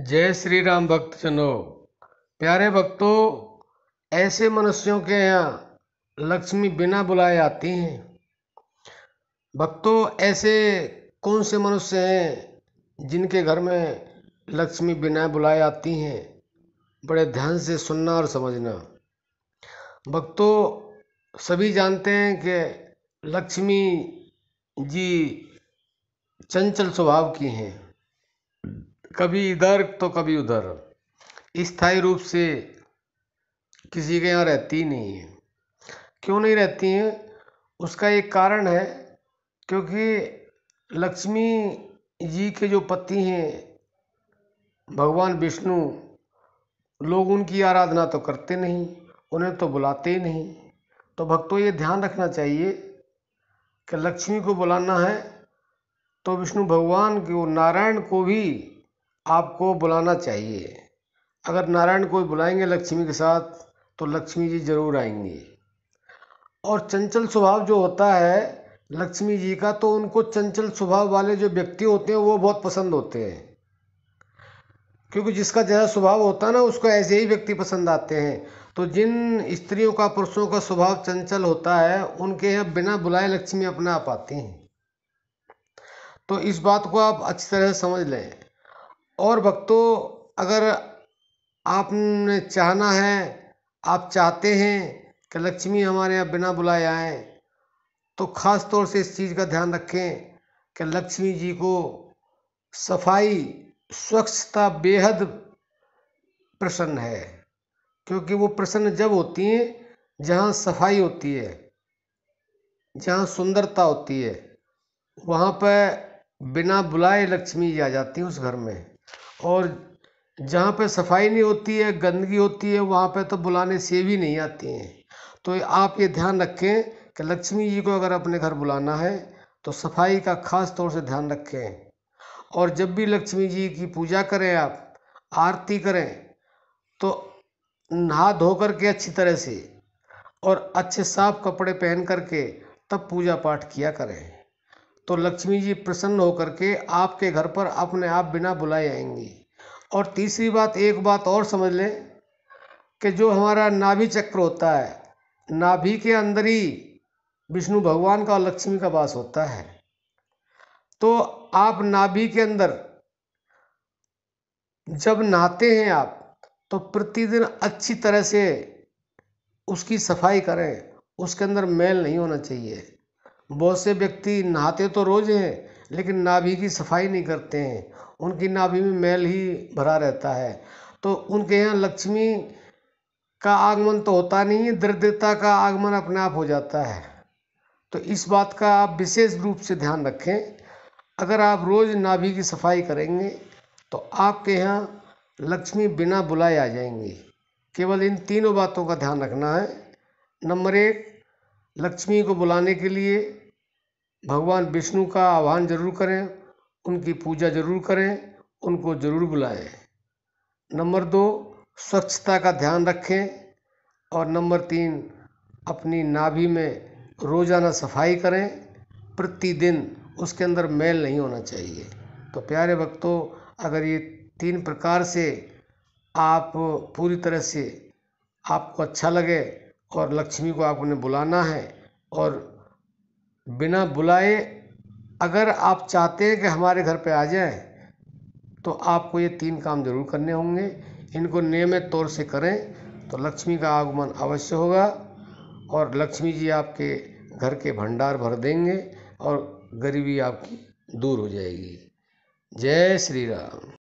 जय श्री राम भक्तजनों प्यारे भक्तों ऐसे मनुष्यों के यहाँ लक्ष्मी बिना बुलाए आती हैं भक्तों ऐसे कौन से मनुष्य हैं जिनके घर में लक्ष्मी बिना बुलाए आती हैं बड़े ध्यान से सुनना और समझना भक्तों सभी जानते हैं कि लक्ष्मी जी चंचल स्वभाव की हैं कभी इधर तो कभी उधर स्थाई रूप से किसी के यहाँ रहती ही नहीं है क्यों नहीं रहती हैं उसका एक कारण है क्योंकि लक्ष्मी जी के जो पति हैं भगवान विष्णु लोग उनकी आराधना तो करते नहीं उन्हें तो बुलाते ही नहीं तो भक्तों ये ध्यान रखना चाहिए कि लक्ष्मी को बुलाना है तो विष्णु भगवान को नारायण को भी आपको बुलाना चाहिए अगर नारायण कोई बुलाएंगे लक्ष्मी के साथ तो लक्ष्मी जी ज़रूर आएंगी और चंचल स्वभाव जो होता है लक्ष्मी जी का तो उनको चंचल स्वभाव वाले जो व्यक्ति होते हैं वो बहुत पसंद होते हैं क्योंकि जिसका जैसा स्वभाव होता है ना उसको ऐसे ही व्यक्ति पसंद आते हैं तो जिन स्त्रियों का पुरुषों का स्वभाव चंचल होता है उनके यहाँ बिना बुलाए लक्ष्मी अपना आ पाती हैं तो इस बात को आप अच्छी तरह समझ लें और भक्तों अगर आपने चाहना है आप चाहते हैं कि लक्ष्मी हमारे यहाँ बिना बुलाए आए तो ख़ास तौर से इस चीज़ का ध्यान रखें कि लक्ष्मी जी को सफाई स्वच्छता बेहद प्रसन्न है क्योंकि वो प्रसन्न जब होती हैं जहाँ सफाई होती है जहाँ सुंदरता होती है वहाँ पर बिना बुलाए लक्ष्मी जी आ जाती हैं उस घर में और जहाँ पे सफाई नहीं होती है गंदगी होती है वहाँ पे तो बुलाने से भी नहीं आती हैं तो आप ये ध्यान रखें कि लक्ष्मी जी को अगर अपने घर बुलाना है तो सफाई का खास तौर से ध्यान रखें और जब भी लक्ष्मी जी की पूजा करें आप आरती करें तो नहा धो कर के अच्छी तरह से और अच्छे साफ कपड़े पहन कर के तब पूजा पाठ किया करें तो लक्ष्मी जी प्रसन्न होकर के आपके घर पर अपने आप बिना बुलाए आएंगी और तीसरी बात एक बात और समझ लें कि जो हमारा नाभि चक्र होता है नाभि के अंदर ही विष्णु भगवान का और लक्ष्मी का वास होता है तो आप नाभि के अंदर जब नहाते हैं आप तो प्रतिदिन अच्छी तरह से उसकी सफाई करें उसके अंदर मैल नहीं होना चाहिए बहुत से व्यक्ति नहाते तो रोज हैं लेकिन नाभि की सफाई नहीं करते हैं उनकी नाभि में मैल ही भरा रहता है तो उनके यहाँ लक्ष्मी का आगमन तो होता नहीं है दरिद्रता का आगमन अपने आप हो जाता है तो इस बात का आप विशेष रूप से ध्यान रखें अगर आप रोज नाभि की सफाई करेंगे तो आपके यहाँ लक्ष्मी बिना बुलाए आ जाएंगी केवल इन तीनों बातों का ध्यान रखना है नंबर एक लक्ष्मी को बुलाने के लिए भगवान विष्णु का आह्वान जरूर करें उनकी पूजा जरूर करें उनको जरूर बुलाएँ नंबर दो स्वच्छता का ध्यान रखें और नंबर तीन अपनी नाभि में रोजाना सफाई करें प्रतिदिन उसके अंदर मैल नहीं होना चाहिए तो प्यारे भक्तों अगर ये तीन प्रकार से आप पूरी तरह से आपको अच्छा लगे और लक्ष्मी को आपने बुलाना है और बिना बुलाए अगर आप चाहते हैं कि हमारे घर पे आ जाएं तो आपको ये तीन काम जरूर करने होंगे इनको नियमित तौर से करें तो लक्ष्मी का आगमन अवश्य होगा और लक्ष्मी जी आपके घर के भंडार भर देंगे और गरीबी आपकी दूर हो जाएगी जय श्री राम